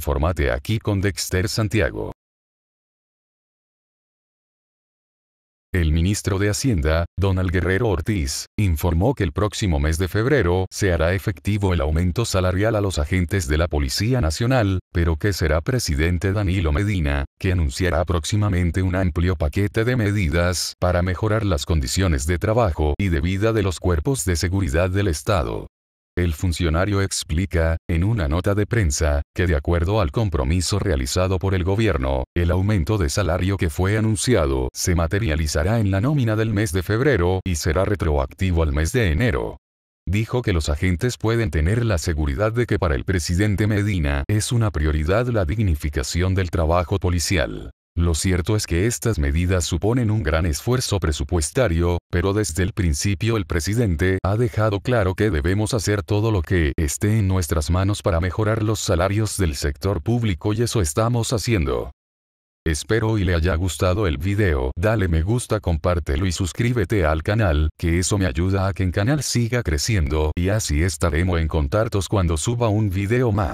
Infórmate aquí con Dexter Santiago. El ministro de Hacienda, Donald Guerrero Ortiz, informó que el próximo mes de febrero se hará efectivo el aumento salarial a los agentes de la Policía Nacional, pero que será presidente Danilo Medina, que anunciará próximamente un amplio paquete de medidas para mejorar las condiciones de trabajo y de vida de los cuerpos de seguridad del Estado. El funcionario explica, en una nota de prensa, que de acuerdo al compromiso realizado por el gobierno, el aumento de salario que fue anunciado se materializará en la nómina del mes de febrero y será retroactivo al mes de enero. Dijo que los agentes pueden tener la seguridad de que para el presidente Medina es una prioridad la dignificación del trabajo policial. Lo cierto es que estas medidas suponen un gran esfuerzo presupuestario, pero desde el principio el presidente ha dejado claro que debemos hacer todo lo que esté en nuestras manos para mejorar los salarios del sector público y eso estamos haciendo. Espero y le haya gustado el video, dale me gusta compártelo y suscríbete al canal, que eso me ayuda a que el canal siga creciendo y así estaremos en contactos cuando suba un video más.